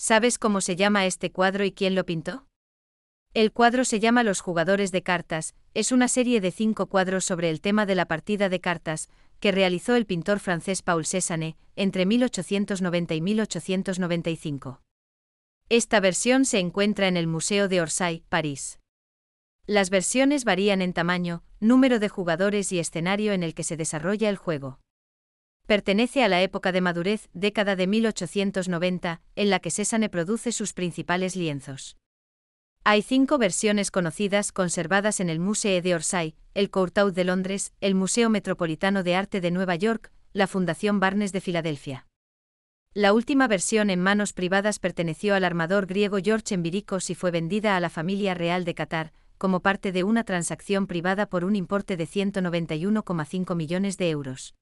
¿Sabes cómo se llama este cuadro y quién lo pintó? El cuadro se llama Los jugadores de cartas, es una serie de cinco cuadros sobre el tema de la partida de cartas, que realizó el pintor francés Paul Cézanne, entre 1890 y 1895. Esta versión se encuentra en el Museo de Orsay, París. Las versiones varían en tamaño, número de jugadores y escenario en el que se desarrolla el juego pertenece a la época de madurez, década de 1890, en la que Cézanne produce sus principales lienzos. Hay cinco versiones conocidas conservadas en el Museo de Orsay, el Courtauld de Londres, el Museo Metropolitano de Arte de Nueva York, la Fundación Barnes de Filadelfia. La última versión en manos privadas perteneció al armador griego George enviricos y fue vendida a la familia real de Qatar, como parte de una transacción privada por un importe de 191,5 millones de euros.